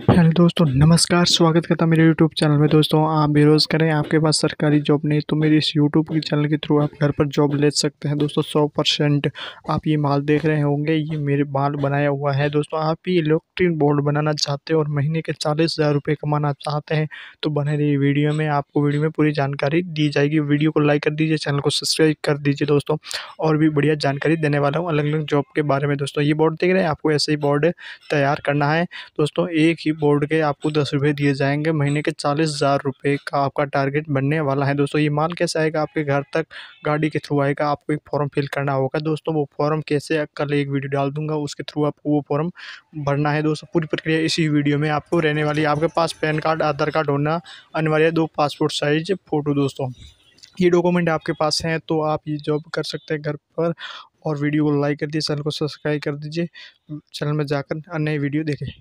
hello दोस्तों नमस्कार स्वागत करता मेरे यूट्यूब चैनल में दोस्तों आप बेरोज़ करें आपके पास सरकारी जॉब नहीं तो मेरे इस यूट्यूब के चैनल के थ्रू आप घर पर जॉब ले सकते हैं दोस्तों सौ परसेंट आप ये माल देख रहे होंगे ये मेरे बाल बनाया हुआ है दोस्तों आप ये इलेक्ट्रिक बोर्ड बनाना चाहते हैं और महीने के चालीस हज़ार रुपये कमाना चाहते हैं तो बने रही वीडियो में आपको वीडियो में पूरी जानकारी दी जाएगी वीडियो को लाइक कर दीजिए चैनल को सब्सक्राइब कर दीजिए दोस्तों और भी बढ़िया जानकारी देने वाला हूँ अलग अलग जॉब के बारे में दोस्तों ये बोर्ड देख रहे हैं आपको ऐसे ही बोर्ड तैयार करना है दोस्तों एक बोर्ड के आपको दस रुपये दिए जाएंगे महीने के चालीस हज़ार रुपये का आपका टारगेट बनने वाला है दोस्तों ये माल कैसे आएगा आपके घर तक गाड़ी के थ्रू आएगा आपको एक फॉर्म फिल करना होगा दोस्तों वो फॉर्म कैसे कल एक वीडियो डाल दूंगा उसके थ्रू आपको वो फॉर्म भरना है दोस्तों पूरी प्रक्रिया इसी वीडियो में आपको रहने वाली आपके पास पैन कार्ड आधार कार्ड होना अनिवार्य दो पासपोर्ट साइज फ़ोटो दोस्तों ये डॉक्यूमेंट आपके पास हैं तो आप ये जॉब कर सकते हैं घर पर और वीडियो को लाइक कर दीजिए चैनल को सब्सक्राइब कर दीजिए चैनल में जाकर अन्य वीडियो देखें